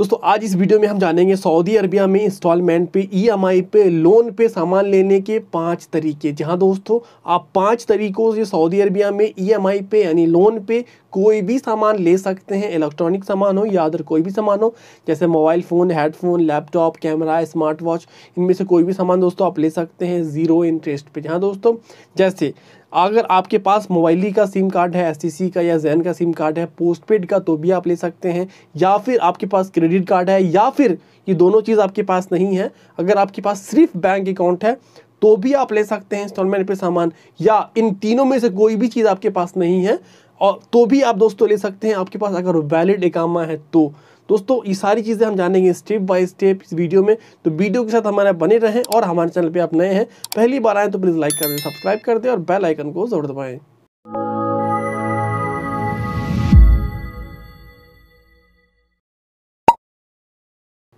दोस्तों आज इस वीडियो में हम जानेंगे सऊदी अरबिया में इंस्टॉलमेंट पे ईएमआई e पे लोन पे सामान लेने के पांच तरीके जहां दोस्तों आप पांच तरीकों से सऊदी अरबिया में ईएमआई e पे यानी लोन पे कोई भी सामान ले सकते हैं इलेक्ट्रॉनिक सामान हो या अदर कोई भी सामान हो जैसे mobile phone headphone laptop camera smart watch इनमें से कोई भी सामान दोस्तों आप ले सकते हैं ज़ीरो इंटरेस्ट पे जहाँ दोस्तों जैसे अगर आपके पास मोबाइली का सिम कार्ड है एस का या जैन का सिम कार्ड है पोस्टपेड का तो भी आप ले सकते हैं या फिर आपके पास क्रेडिट कार्ड है या फिर ये दोनों चीज़ आपके पास नहीं है अगर आपके पास सिर्फ बैंक अकाउंट है तो भी आप ले सकते हैं इंस्टॉलमेंट पे सामान या इन तीनों में से कोई भी चीज़ आपके पास नहीं है और तो भी आप दोस्तों ले सकते हैं आपके पास अगर वैलिड इकामा है तो दोस्तों ये सारी चीज़ें हम जानेंगे स्टेप बाय स्टेप इस वीडियो में तो वीडियो के साथ हमारे बने रहें और हमारे चैनल पे आप नए हैं पहली बार आएँ तो प्लीज़ लाइक कर दें सब्सक्राइब कर दें और बेल आइकन को जरूर दबाएँ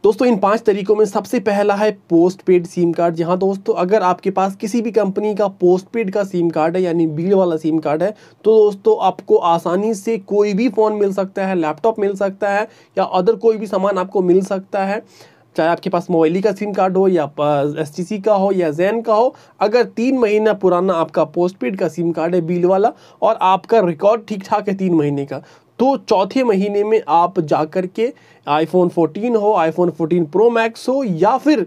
दोस्तों इन पांच तरीकों में सबसे पहला है पोस्ट पेड सिम कार्ड जहां दोस्तों अगर आपके पास किसी भी कंपनी का पोस्ट पेड का सिम कार्ड है यानी बिल वाला सिम कार्ड है तो दोस्तों आपको आसानी से कोई भी फ़ोन मिल सकता है लैपटॉप मिल सकता है या अदर कोई भी सामान आपको मिल सकता है चाहे आपके पास मोबाइली का सिम कार्ड हो या एस का हो या जैन का हो अगर तीन महीना पुराना आपका पोस्ट पेड का सिम कार्ड है बिल वाला और आपका रिकॉर्ड ठीक ठाक है तीन महीने का तो चौथे महीने में आप जा कर के आईफोन 14 हो आईफोन 14 प्रो मैक्स हो या फिर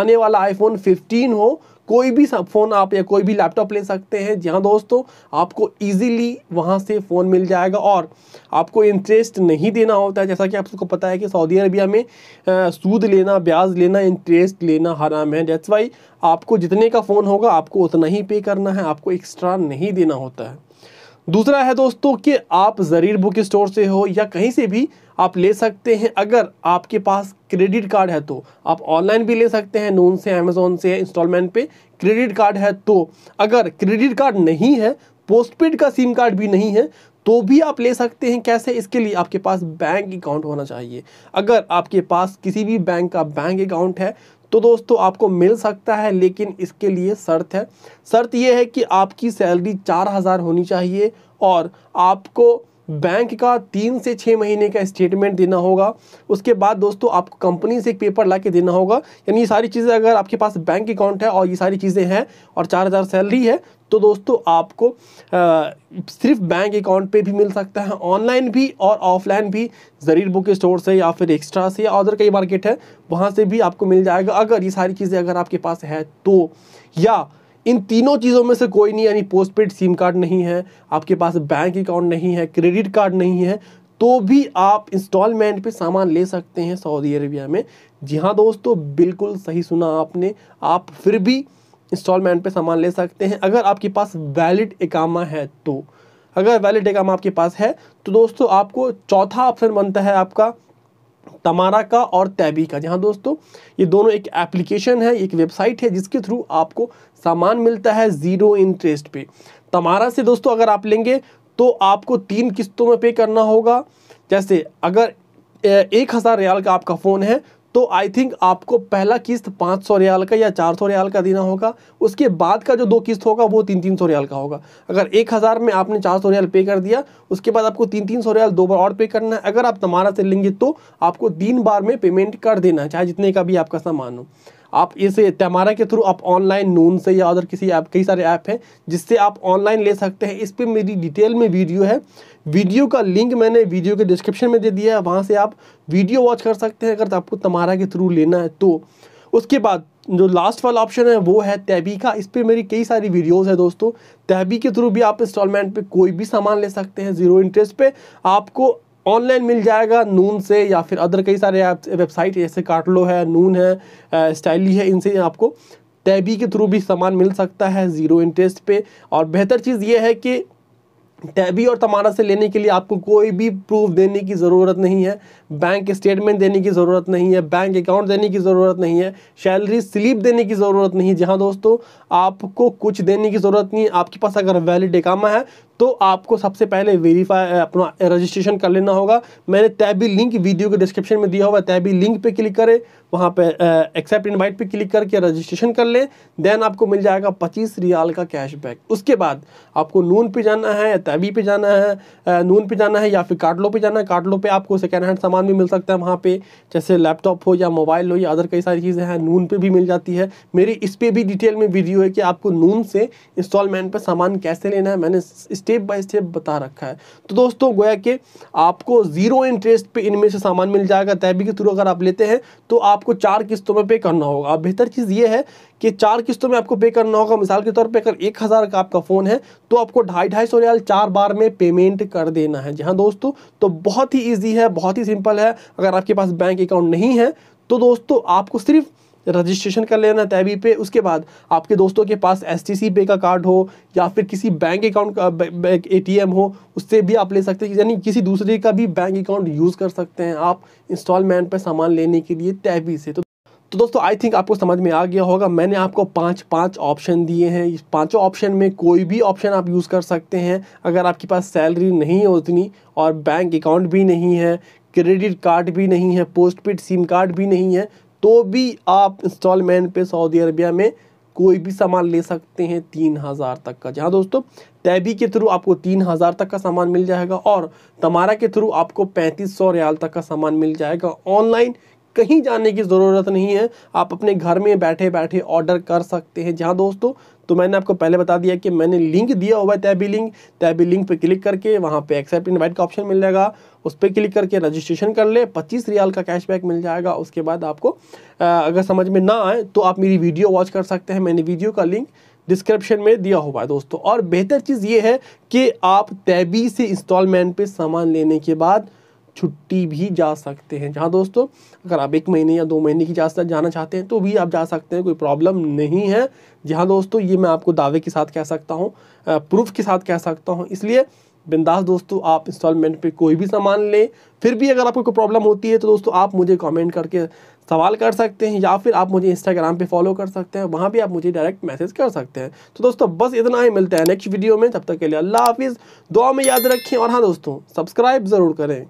आने वाला आईफोन 15 हो कोई भी फ़ोन आप या कोई भी लैपटॉप ले सकते हैं जहाँ दोस्तों आपको इजीली वहाँ से फ़ोन मिल जाएगा और आपको इंटरेस्ट नहीं देना होता है जैसा कि आप सबको पता है कि सऊदी अरबिया में सूद लेना ब्याज लेना इंटरेस्ट लेना हराम है डेट्स वाई आपको जितने का फ़ोन होगा आपको उतना ही पे करना है आपको एक्स्ट्रा नहीं देना होता है दूसरा है दोस्तों कि आप ज़रीर बुक स्टोर से हो या कहीं से भी आप ले सकते हैं अगर आपके पास क्रेडिट कार्ड है तो आप ऑनलाइन भी ले सकते हैं नून से अमेज़ोन से इंस्टॉलमेंट पे क्रेडिट कार्ड है तो अगर क्रेडिट कार्ड नहीं है पोस्टपेड का सिम कार्ड भी नहीं है तो भी आप ले सकते हैं कैसे इसके लिए आपके पास बैंक अकाउंट होना चाहिए अगर आपके पास किसी भी बैंक का बैंक अकाउंट है तो दोस्तों आपको मिल सकता है लेकिन इसके लिए शर्त है शर्त यह है कि आपकी सैलरी चार हज़ार होनी चाहिए और आपको बैंक का तीन से छः महीने का स्टेटमेंट देना होगा उसके बाद दोस्तों आपको कंपनी से एक पेपर ला के देना होगा यानी ये सारी चीज़ें अगर आपके पास बैंक अकाउंट है और ये सारी चीज़ें हैं और चार हज़ार सैलरी है तो दोस्तों आपको सिर्फ बैंक अकाउंट पे भी मिल सकता है ऑनलाइन भी और ऑफलाइन भी ज़रीर बुक स्टोर से या फिर एक्स्ट्रा से या अदर कई मार्केट है वहाँ से भी आपको मिल जाएगा अगर ये सारी चीज़ें अगर आपके पास है तो या इन तीनों चीज़ों में से कोई नहीं यानी पोस्ट पेड सिम कार्ड नहीं है आपके पास बैंक अकाउंट नहीं है क्रेडिट कार्ड नहीं है तो भी आप इंस्टॉलमेंट पे सामान ले सकते हैं सऊदी अरेबिया में जी हाँ दोस्तों बिल्कुल सही सुना आपने आप फिर भी इंस्टॉलमेंट पे सामान ले सकते हैं अगर आपके पास वैलिड एकामा है तो अगर वैलिड एकामा आपके पास है तो दोस्तों आपको चौथा ऑप्शन बनता है आपका तमारा का और तैबी का जहाँ दोस्तों ये दोनों एक एप्लीकेशन है एक वेबसाइट है जिसके थ्रू आपको सामान मिलता है ज़ीरो इंटरेस्ट पे तमारा से दोस्तों अगर आप लेंगे तो आपको तीन किस्तों में पे करना होगा जैसे अगर एक हज़ार रियाल का आपका फ़ोन है तो आई थिंक आपको पहला किस्त पाँच सौ रियाल का या चार सौ रियाल का देना होगा उसके बाद का जो दो किस्त होगा वो तीन तीन सौ रियाल का होगा अगर एक हज़ार में आपने चार सौ रियाल पे कर दिया उसके बाद आपको तीन तीन सौ रियाल दो बार और पे करना है अगर आप तमारा से लेंगे तो आपको तीन बार में पेमेंट कर देना है चाहे जितने का भी आपका सामान हो आप इस तैमारा के थ्रू आप ऑनलाइन नून से या अदर किसी ऐप कई सारे ऐप हैं जिससे आप ऑनलाइन ले सकते हैं इस पर मेरी डिटेल में वीडियो है वीडियो का लिंक मैंने वीडियो के डिस्क्रिप्शन में दे दिया है वहाँ से आप वीडियो वॉच कर सकते हैं अगर आपको तमारा के थ्रू लेना है तो उसके बाद जो लास्ट वाला ऑप्शन है वो है तैबी का इस पर मेरी कई सारी वीडियोस है दोस्तों तैबी के थ्रू भी आप इंस्टॉलमेंट पे कोई भी सामान ले सकते हैं ज़ीरो इंटरेस्ट पे आपको ऑनलाइन मिल जाएगा नून से या फिर अदर कई सारे वेबसाइट जैसे काटलो है नून है स्टाइली है इनसे आपको टैबी के थ्रू भी सामान मिल सकता है ज़ीरो इंटरेस्ट पे और बेहतर चीज़ ये है कि टैबी और तमाना से लेने के लिए आपको कोई भी प्रूफ देने की ज़रूरत नहीं है बैंक स्टेटमेंट देने की ज़रूरत नहीं है बैंक अकाउंट देने की ज़रूरत नहीं है सैलरी स्लिप देने की ज़रूरत नहीं है जहाँ दोस्तों आपको कुछ देने की ज़रूरत नहीं है आपके पास अगर वैलिड एकामा है तो आपको सबसे पहले वेरीफाई अपना रजिस्ट्रेशन कर लेना होगा मैंने तैबी लिंक वीडियो के डिस्क्रिप्शन में दिया हुआ तैबी लिंक पे क्लिक करें वहाँ पे एक्सेप्ट इनवाइट पे क्लिक करके रजिस्ट्रेशन कर लें देन आपको मिल जाएगा पच्चीस रियाल का कैशबैक उसके बाद आपको नून पे जाना है या तैबी पे जाना है नून पे जाना है या फिर काटलो पे जाना है काटलो पे आपको सेकेंड हैंड सामान भी मिल सकता है वहाँ पर जैसे लैपटॉप हो या मोबाइल हो या अदर कई सारी चीज़ें हैं नून पर भी मिल जाती है मेरी इस पर भी डिटेल में वीडियो है कि आपको नून से इंस्टॉलमेंट पर सामान कैसे लेना है मैंने इस स्टेप बाय स्टेप बता रखा है तो दोस्तों गोया कि आपको ज़ीरो इंटरेस्ट पे इनमें से सामान मिल जाएगा तैबी के थ्रू अगर आप लेते हैं तो आपको चार किस्तों में पे करना होगा अब बेहतर चीज़ ये है कि चार किस्तों में आपको पे करना होगा मिसाल के तौर पर अगर एक हज़ार का आपका फ़ोन है तो आपको ढाई ढाई सौ रियाल चार बार में पेमेंट कर देना है जी हाँ दोस्तों तो बहुत ही ईजी है बहुत ही सिंपल है अगर आपके पास बैंक अकाउंट नहीं है तो दोस्तों आपको सिर्फ़ रजिस्ट्रेशन कर लेना तैबी पे उसके बाद आपके दोस्तों के पास एस टी पे का कार्ड हो या फिर किसी बैंक अकाउंट का ए हो उससे भी आप ले सकते हैं यानी किसी दूसरे का भी बैंक अकाउंट यूज़ कर सकते हैं आप इंस्टॉलमेंट पर सामान लेने के लिए तैबी से तो तो दोस्तों आई थिंक आपको समझ में आ गया होगा मैंने आपको पांच पांच ऑप्शन दिए हैं इस पांचों ऑप्शन में कोई भी ऑप्शन आप यूज़ कर सकते हैं अगर आपके पास सैलरी नहीं है उतनी और बैंक अकाउंट भी नहीं है क्रेडिट कार्ड भी नहीं है पोस्ट पेड सिम कार्ड भी नहीं है तो भी आप इंस्टॉलमेंट पे सऊदी अरबिया में कोई भी सामान ले सकते हैं तीन हज़ार तक का जहाँ दोस्तों तैबी के थ्रू आपको तीन हज़ार तक का सामान मिल जाएगा और तमारा के थ्रू आपको पैंतीस सौ रियाल तक का सामान मिल जाएगा ऑनलाइन कहीं जाने की ज़रूरत नहीं है आप अपने घर में बैठे बैठे ऑर्डर कर सकते हैं जहाँ दोस्तों तो मैंने आपको पहले बता दिया कि मैंने लिंक दिया हुआ है तैबी लिंक तैबी लिंक पर क्लिक करके वहाँ पर एक्सेप्ट इन्वाइट का ऑप्शन मिल जाएगा उस पर क्लिक करके रजिस्ट्रेशन कर ले पच्चीस रियाल का कैशबैक मिल जाएगा उसके बाद आपको अगर समझ में ना आए तो आप मेरी वीडियो वॉच कर सकते हैं मैंने वीडियो का लिंक डिस्क्रिप्शन में दिया हुआ है दोस्तों और बेहतर चीज़ ये है कि आप तैबी से इंस्टॉलमेंट पर सामान लेने के बाद छुट्टी भी जा सकते हैं जहाँ दोस्तों अगर आप एक महीने या दो महीने की जा जाना चाहते हैं तो भी आप जा सकते हैं कोई प्रॉब्लम नहीं है जहाँ दोस्तों ये मैं आपको दावे के साथ कह सकता हूँ प्रूफ के साथ कह सकता हूँ इसलिए बिंदास दोस्तों आप इंस्टॉलमेंट पे कोई भी सामान लें फिर भी अगर आपको कोई प्रॉब्लम होती है तो दोस्तों आप मुझे कमेंट करके सवाल कर सकते हैं या फिर आप मुझे इंस्टाग्राम पे फॉलो कर सकते हैं वहाँ भी आप मुझे डायरेक्ट मैसेज कर सकते हैं तो दोस्तों बस इतना ही मिलता है नेक्स्ट वीडियो में तब तक के लिए अल्लाह हाफिज़ दुआ में याद रखें और हाँ दोस्तों सब्सक्राइब ज़रूर करें